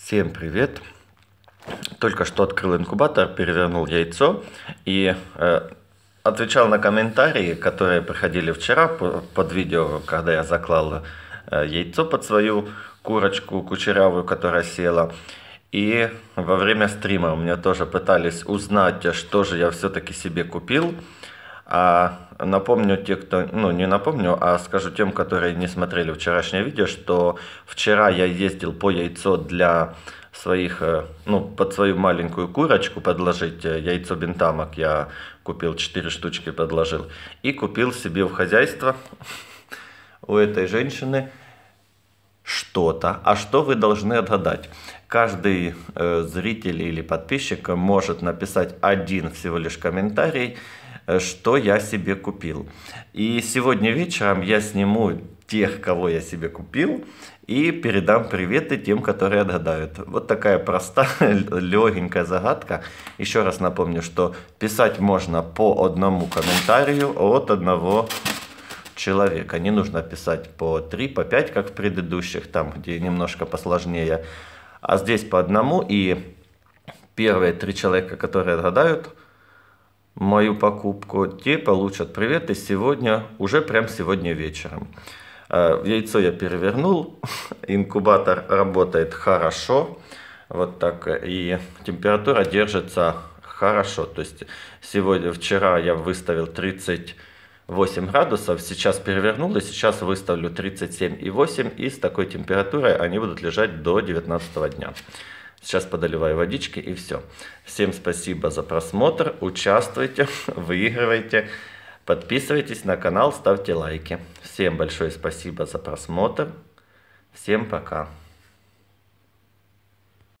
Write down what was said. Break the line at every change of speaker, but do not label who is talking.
Всем привет! Только что открыл инкубатор, перевернул яйцо и э, отвечал на комментарии, которые приходили вчера под видео, когда я заклал э, яйцо под свою курочку кучерявую, которая села. И во время стрима у меня тоже пытались узнать, что же я все-таки себе купил. А напомню те, кто, ну не напомню, а скажу тем, которые не смотрели вчерашнее видео, что вчера я ездил по яйцо для своих, э, ну, под свою маленькую курочку подложить э, яйцо бентамок. Я купил 4 штучки, подложил. И купил себе в хозяйство у этой женщины что-то. А что вы должны отгадать? Каждый э, зритель или подписчик может написать один всего лишь комментарий, Э, что я себе купил. И сегодня вечером я сниму тех, кого я себе купил, и передам приветы тем, которые отгадают. Вот такая простая, легенькая загадка. Еще раз напомню, что писать можно по одному комментарию от одного человека. Не нужно писать по три, по пять, как в предыдущих, там, где немножко посложнее. А здесь по одному, и первые три человека, которые отгадают – мою покупку, те получат привет и сегодня, уже прям сегодня вечером. Э, яйцо я перевернул, инкубатор работает хорошо, вот так, и температура держится хорошо. То есть сегодня, вчера я выставил 38 градусов, сейчас перевернул и сейчас выставлю 37,8 и с такой температурой они будут лежать до 19 дня. Сейчас подоливаю водички и все. Всем спасибо за просмотр. Участвуйте, выигрывайте. Подписывайтесь на канал, ставьте лайки. Всем большое спасибо за просмотр. Всем пока.